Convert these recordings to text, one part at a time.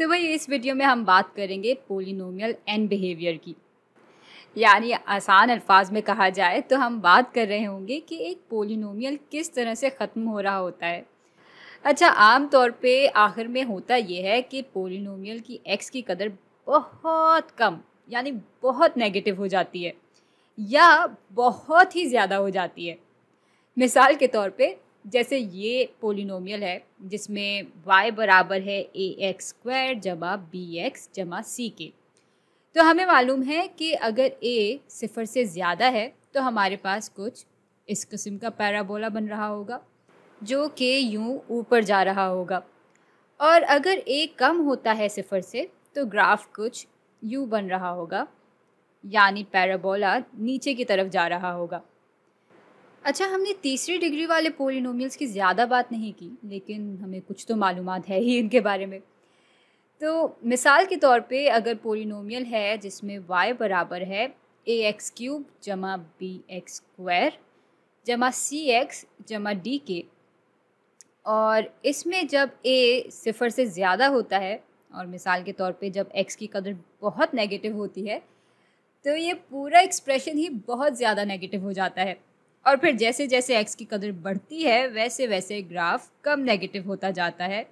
तो वही इस वीडियो में हम बात करेंगे पोलिनोमियल एन बिहेवियर की यानी आसान अल्फाज में कहा जाए तो हम बात कर रहे होंगे कि एक पोलिनोमियल किस तरह से ख़त्म हो रहा होता है अच्छा आम तौर पे आखिर में होता यह है कि पोलिनोमियल की एक्स की कदर बहुत कम यानी बहुत नेगेटिव हो जाती है या बहुत ही ज़्यादा हो जाती है मिसाल के तौर पे जैसे ये पोलिनोमियल है जिसमें y बराबर है ए एक्स स्क्वायर जमा बी एक्स जमा सी के तो हमें मालूम है कि अगर a सिफर से ज़्यादा है तो हमारे पास कुछ इस किस्म का पैराबोला बन रहा होगा जो कि यूँ ऊपर जा रहा होगा और अगर a कम होता है सिफर से तो ग्राफ कुछ यू बन रहा होगा यानी पैराबोला नीचे की तरफ जा रहा होगा अच्छा हमने तीसरी डिग्री वाले पोलिनोमियल्स की ज़्यादा बात नहीं की लेकिन हमें कुछ तो मालूम है ही इनके बारे में तो मिसाल के तौर पे अगर पोलिनोमियल है जिसमें y बराबर है ए एक्स क्यूब जमा बी एक्स स्क्वायर जमा सी एक्स जमा डी के और इसमें जब a सिफर से ज़्यादा होता है और मिसाल के तौर पे जब x की कदर बहुत नेगेटिव होती है तो ये पूरा एक्सप्रेशन ही बहुत ज़्यादा नेगेटिव हो जाता है और फिर जैसे जैसे एक्स की कदर बढ़ती है वैसे वैसे ग्राफ कम नेगेटिव होता जाता है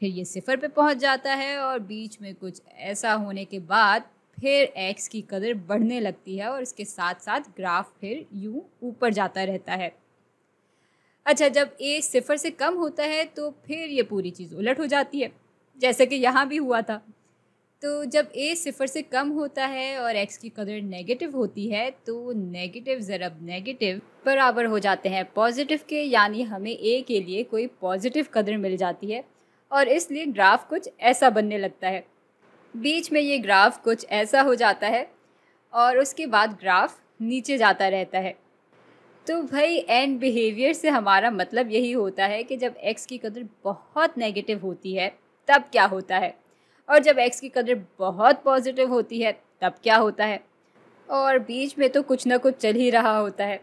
फिर ये सिफर पे पहुंच जाता है और बीच में कुछ ऐसा होने के बाद फिर एक्स की कदर बढ़ने लगती है और इसके साथ साथ ग्राफ फिर यूँ ऊपर जाता रहता है अच्छा जब ए सिफर से कम होता है तो फिर ये पूरी चीज़ उलट हो जाती है जैसे कि यहाँ भी हुआ था तो जब ए सिफर से कम होता है और एक्स की कदर नेगेटिव होती है तो नेगेटिव ज़रब नेगेटिव बराबर हो जाते हैं पॉजिटिव के यानी हमें ए के लिए कोई पॉजिटिव कदर मिल जाती है और इसलिए ग्राफ कुछ ऐसा बनने लगता है बीच में ये ग्राफ कुछ ऐसा हो जाता है और उसके बाद ग्राफ नीचे जाता रहता है तो भाई एंड बिहेवियर से हमारा मतलब यही होता है कि जब एक्स की कदर बहुत नेगेटिव होती है तब क्या होता है और जब एक्स की कदर बहुत पॉजिटिव होती है तब क्या होता है और बीच में तो कुछ ना कुछ चल ही रहा होता है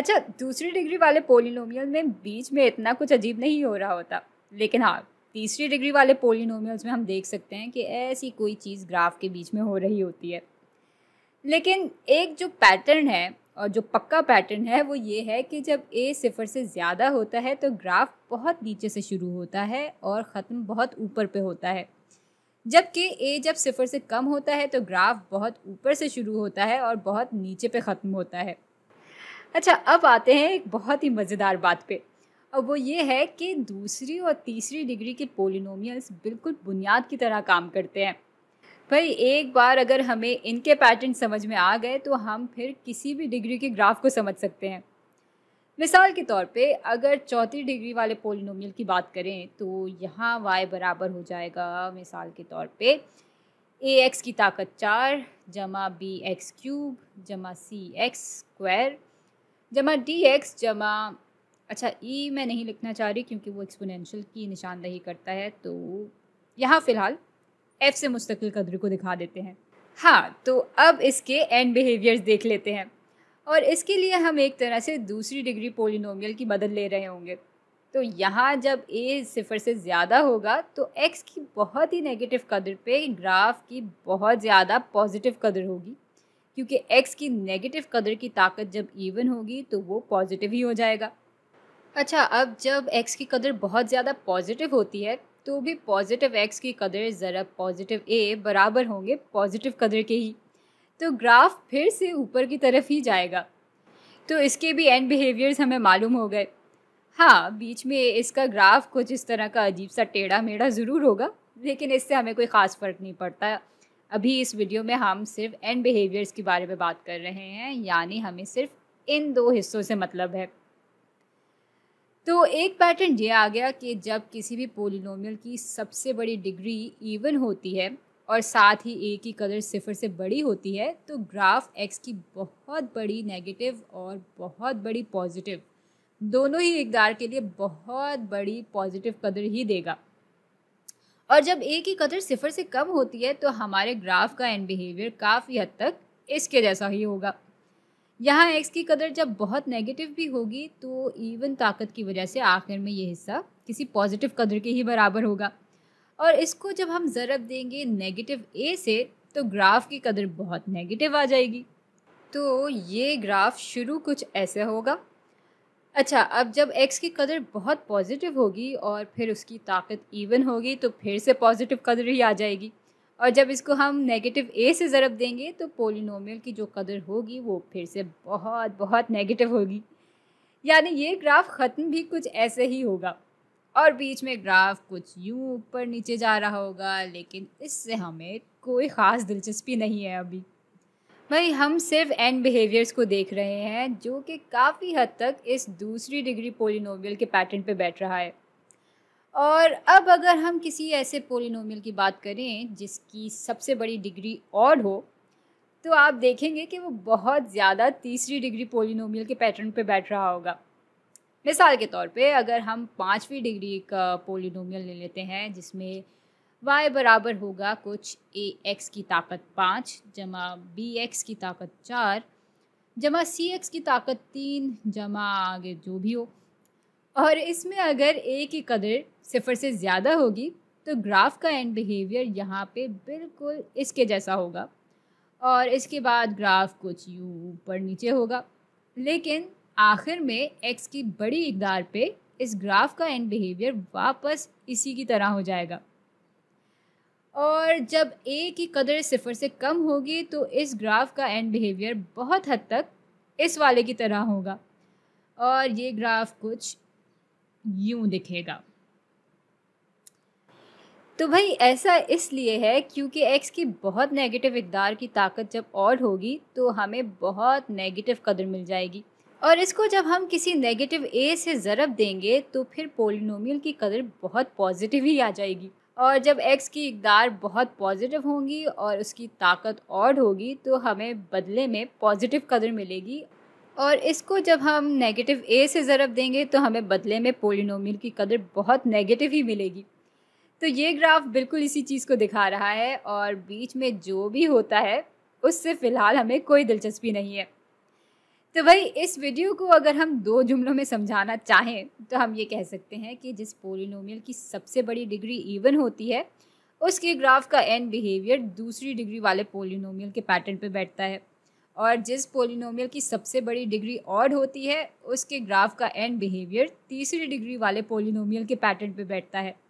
अच्छा दूसरी डिग्री वाले पोलिनोमियल में बीच में इतना कुछ अजीब नहीं हो रहा होता लेकिन हाँ तीसरी डिग्री वाले पोलिनोमियल्स में हम देख सकते हैं कि ऐसी कोई चीज़ ग्राफ के बीच में हो रही होती है लेकिन एक जो पैटर्न है और जो पक्का पैटर्न है वो ये है कि जब ए सिफर से ज़्यादा होता है तो ग्राफ बहुत नीचे से शुरू होता है और ख़त्म बहुत ऊपर पे होता है जबकि ए जब सिफर से कम होता है तो ग्राफ बहुत ऊपर से शुरू होता है और बहुत नीचे पे ख़त्म होता है अच्छा अब आते हैं एक बहुत ही मज़ेदार बात पे और वो ये है कि दूसरी और तीसरी डिग्री के पोलिनोमियल्स बिल्कुल बुनियाद की तरह काम करते हैं भाई एक बार अगर हमें इनके पैटर्न समझ में आ गए तो हम फिर किसी भी डिग्री के ग्राफ को समझ सकते हैं मिसाल के तौर पे अगर चौथी डिग्री वाले पोलिनोमियल की बात करें तो यहाँ y बराबर हो जाएगा मिसाल के तौर पे ए एक्स की ताकत चार जमा बी एक्स क्यूब जमा सी एक्स स्क्वायर जमा डी एक्स जमा अच्छा ई e मैं नहीं लिखना चाह रही क्योंकि वो एक्सपोनेंशियल की निशानदही करता है तो यहाँ फ़िलहाल एफ से मुस्तकिल कदर को दिखा देते हैं हाँ तो अब इसके एंड बिहेवियर्स देख लेते हैं और इसके लिए हम एक तरह से दूसरी डिग्री पोलिनोमियल की मदद ले रहे होंगे तो यहाँ जब ए सिफर से ज़्यादा होगा तो एक्स की बहुत ही नेगेटिव कदर पे ग्राफ की बहुत ज़्यादा पॉजिटिव कदर होगी क्योंकि एक्स की नेगेटिव कदर की ताकत जब इवन होगी तो वो पॉजिटिव ही हो जाएगा अच्छा अब जब एक्स की कदर बहुत ज़्यादा पॉजिटिव होती है तो भी पॉजिटिव एक्स की कदर ज़रा पॉजिटिव ए बराबर होंगे पॉजिटिव कदर के ही तो ग्राफ फिर से ऊपर की तरफ ही जाएगा तो इसके भी एंड बिहेवियर्स हमें मालूम हो गए हाँ बीच में इसका ग्राफ कुछ इस तरह का अजीब सा टेढ़ा मेढ़ा ज़रूर होगा लेकिन इससे हमें कोई ख़ास फ़र्क नहीं पड़ता अभी इस वीडियो में हम सिर्फ एंड बिहेवियर्स के बारे में बात कर रहे हैं यानी हमें सिर्फ इन दो हिस्सों से मतलब है तो एक पैटर्न ये आ गया कि जब किसी भी पोलिनोमियल की सबसे बड़ी डिग्री इवन होती है और साथ ही ए की कदर सिफर से बड़ी होती है तो ग्राफ एक्स की बहुत बड़ी नेगेटिव और बहुत बड़ी पॉजिटिव दोनों ही इकदार के लिए बहुत बड़ी पॉजिटिव कदर ही देगा और जब ए की कदर सिफर से कम होती है तो हमारे ग्राफ का एंड बिहेवियर काफ़ी हद तक इसके जैसा ही होगा यहाँ एक्स की कदर जब बहुत नेगेटिव भी होगी तो इवन ताकत की वजह से आखिर में ये हिस्सा किसी पॉजिटिव कदर के ही बराबर होगा और इसको जब हम ज़रब देंगे नेगेटिव ए से तो ग्राफ की कदर बहुत नेगेटिव आ जाएगी तो ये ग्राफ शुरू कुछ ऐसे होगा अच्छा अब जब एक्स की कदर बहुत पॉजिटिव होगी और फिर उसकी ताकत इवन होगी तो फिर से पॉजिटिव कदर ही आ जाएगी और जब इसको हम नेगेटिव ए से ज़रब देंगे तो पोलिनोमियल की जो कदर होगी वो फिर से बहुत बहुत नेगेटिव होगी यानी ये ग्राफ ख़त्म भी कुछ ऐसे ही होगा और बीच में ग्राफ कुछ यूं ऊपर नीचे जा रहा होगा लेकिन इससे हमें कोई ख़ास दिलचस्पी नहीं है अभी भाई हम सिर्फ एंड बिहेवियर्स को देख रहे हैं जो कि काफ़ी हद तक इस दूसरी डिग्री पोलिनोमियल के पैटर्न पे बैठ रहा है और अब अगर हम किसी ऐसे पोलिनोमियल की बात करें जिसकी सबसे बड़ी डिग्री ऑड हो तो आप देखेंगे कि वो बहुत ज़्यादा तीसरी डिग्री पोलिनोमियल के पैटर्न पे बैठ रहा होगा मिसाल के तौर पे अगर हम पाँचवीं डिग्री का पोलिनोमियल ले लेते हैं जिसमें y बराबर होगा कुछ ए एक्स की ताकत पाँच जमा बी एक्स की ताकत चार जमा सी एक्स की ताकत तीन जमा आगे जो भी हो और इसमें अगर ए की कदर सिफर से ज़्यादा होगी तो ग्राफ का एंड बिहेवियर यहाँ पे बिल्कुल इसके जैसा होगा और इसके बाद ग्राफ कुछ यू ऊपर नीचे होगा लेकिन आखिर में एक्स की बड़ी इकदार पे इस ग्राफ का एंड बिहेवियर वापस इसी की तरह हो जाएगा और जब ए की कदर सिफर से कम होगी तो इस ग्राफ का एंड बिहेवियर बहुत हद तक इस वाले की तरह होगा और ये ग्राफ कुछ यूं दिखेगा तो भाई ऐसा इसलिए है क्योंकि एक्स की बहुत नेगेटिव इकदार की ताकत जब और होगी तो हमें बहुत नेगेटिव कदर मिल जाएगी और इसको जब हम किसी नेगेटिव ए से ज़रब देंगे तो फिर पोलिनोमियल की कदर बहुत पॉजिटिव ही आ जाएगी और जब एक्स की इकदार बहुत पॉजिटिव होंगी और उसकी ताकत ऑड होगी तो हमें बदले में पॉजिटिव कदर मिलेगी और इसको जब हम नेगेटिव ए से ज़रब देंगे तो हमें बदले में पोलिनोमियल की कदर बहुत नेगेटिव ही मिलेगी तो ये ग्राफ बिल्कुल इसी चीज़ को दिखा रहा है और बीच में जो भी होता है उससे फ़िलहाल हमें कोई दिलचस्पी नहीं है तो भाई इस वीडियो को अगर हम दो जुमलों में समझाना चाहें तो हम ये कह सकते हैं कि जिस पोलिनोमियल की सबसे बड़ी डिग्री इवन होती है उसके ग्राफ का एंड बिहेवियर दूसरी डिग्री वाले पोलिनोमियल के पैटर्न पे बैठता है और जिस पोलिनोमियल की सबसे बड़ी डिग्री ऑड होती है उसके ग्राफ का एंड बिहेवियर तीसरी डिग्री वाले पोलिनोमियल के पैटर्न पे बैठता है